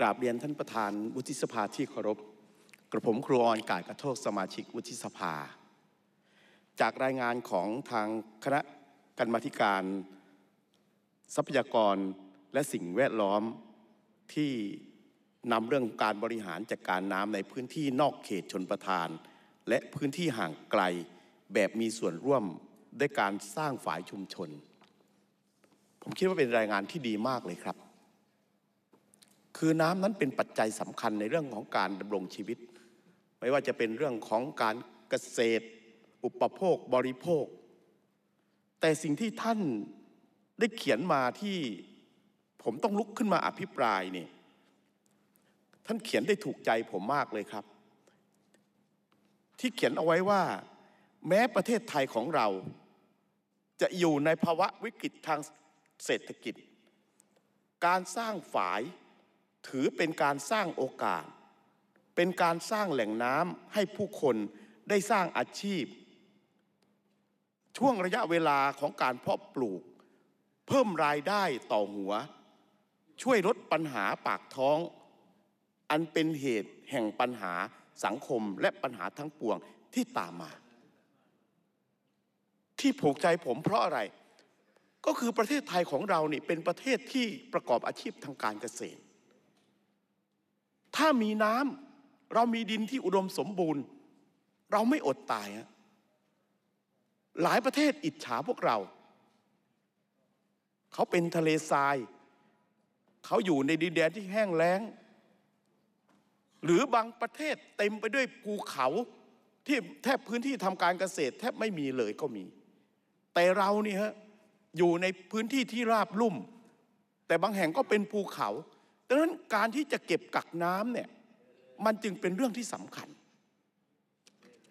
กราบเรียนท่านประธานวุฒิสภาที่เคารพ กระผมครูออนกายกระโทกสมาชิกวุฒิสภา จากรายงานของทางคณะกรรมาธิการ ทรัพยากรและสิ่งแวดล้อมที่นำเรื่องการบริหารจัดกการน้ำในพื้นที่นอกเขตชนประทาน และพื้นที่ห่างไกลแบบมีส่วนร่วมด้วยการสร้างฝ่ายชุมชน ผมคิดว่าเป็นรายงานที่ดีมากเลยครับคือน้ำนั้นเป็นปัจจัยสำคัญในเรื่องของการดำรงชีวิต ไม่ว่าจะเป็นเรื่องของการเกษตร อุปโภค บริโภค แต่สิ่งที่ท่านได้เขียนมาที่ผมต้องลุกขึ้นมาอภิปรายเนี่ยท่านเขียนได้ถูกใจผมมากเลยครับ ที่เขียนเอาไว้ว่า แม้ประเทศไทยของเรา จะอยู่ในภาวะวิกฤตทางเศรษฐกิจ การสร้างฝายถือเป็นการสร้างโอกาส เป็นการสร้างแหล่งน้ำให้ผู้คนได้สร้างอาชีพ ช่วงระยะเวลาของการเพาะปลูก เพิ่มรายได้ต่อหัว ช่วยลดปัญหาปากท้อง อันเป็นเหตุแห่งปัญหาสังคมและปัญหาทั้งปวงที่ตามมา ที่ผูกใจผม เพราะอะไรก็คือประเทศไทยของเรานี่เป็นประเทศที่ประกอบอาชีพทางการเกษตรถ้ามีน้ำเรามีดินที่อุดมสมบูรณ์ เราไม่อดตาย หลายประเทศอิจฉาพวกเรา เขาเป็นทะเลทรายเขาอยู่ในดินแดนที่แห้งแล้ง หรือบางประเทศเต็มไปด้วยภูเขาที่แทบพื้นที่ทำการเกษตร แทบไม่มีเลยก็มี แต่เรานี่ฮะอยู่ในพื้นที่ที่ราบลุ่ม แต่บางแห่งก็เป็นภูเขาดังนั้นการที่จะเก็บกักน้ำเนี่ยมันจึงเป็นเรื่องที่สำคัญ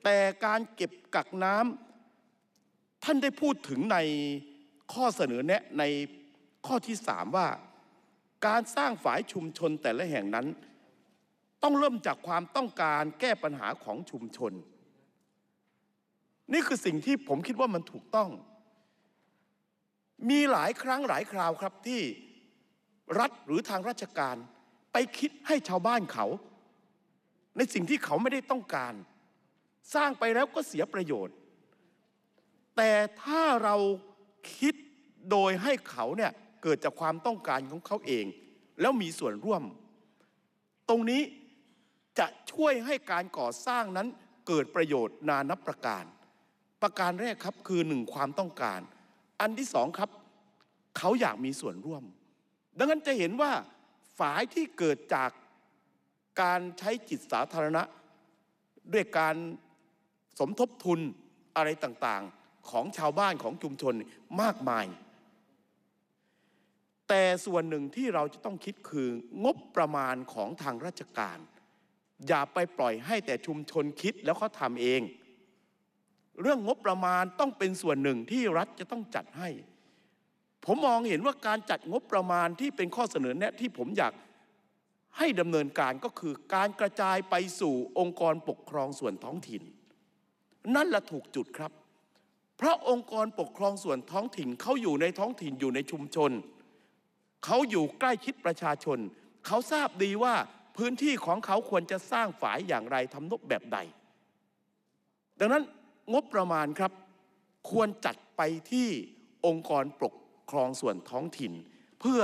แต่การเก็บกักน้ำท่านได้พูดถึงในข้อเสนอแนะ ในข้อที่สามว่า การสร้างฝ่ายชุมชนแต่ละแห่งนั้น ต้องเริ่มจากความต้องการแก้ปัญหาของชุมชน นี่คือสิ่งที่ผมคิดว่ามันถูกต้อง มีหลายครั้งหลายคราวครับที่รัฐหรือทางราชการไปคิดให้ชาวบ้านเขา ในสิ่งที่เขาไม่ได้ต้องการ สร้างไปแล้วก็เสียประโยชน์ แต่ถ้าเราคิดโดยให้เขาเนี่ย เกิดจากความต้องการของเขาเอง แล้วมีส่วนร่วม ตรงนี้จะช่วยให้การก่อสร้างนั้นเกิดประโยชน์นานับประการ ประการแรกครับคือหนึ่งความต้องการ อันที่สองครับ เขาอยากมีส่วนร่วมดังนั้นจะเห็นว่าฝ่ายที่เกิดจากการใช้จิตสาธารณะ ด้วยการสมทบทุนอะไรต่างๆของชาวบ้านของชุมชนมากมาย แต่ส่วนหนึ่งที่เราจะต้องคิดคืองบประมาณของทางราชการ อย่าไปปล่อยให้แต่ชุมชนคิดแล้วเขาทำเอง เรื่องงบประมาณต้องเป็นส่วนหนึ่งที่รัฐจะต้องจัดให้ผมมองเห็นว่าการจัดงบประมาณที่เป็นข้อเสนอแนะที่ผมอยากให้ดำเนินการก็คือการกระจายไปสู่องค์กรปกครองส่วนท้องถิ่น นั่นละถูกจุดครับ เพราะองค์กรปกครองส่วนท้องถิ่นเขาอยู่ในท้องถิ่นอยู่ในชุมชนเขาอยู่ใกล้ชิดประชาชน เขาทราบดีว่าพื้นที่ของเขาควรจะสร้างฝายอย่างไรทำนบแบบใด ดังนั้นงบประมาณครับควรจัดไปที่องค์กรปกครองส่วนท้องถิ่นเพื่อ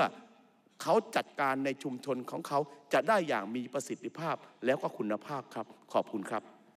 เขาจัดการในชุมชนของเขาจะได้อย่างมีประสิทธิภาพแล้วก็คุณภาพครับ ขอบคุณครับ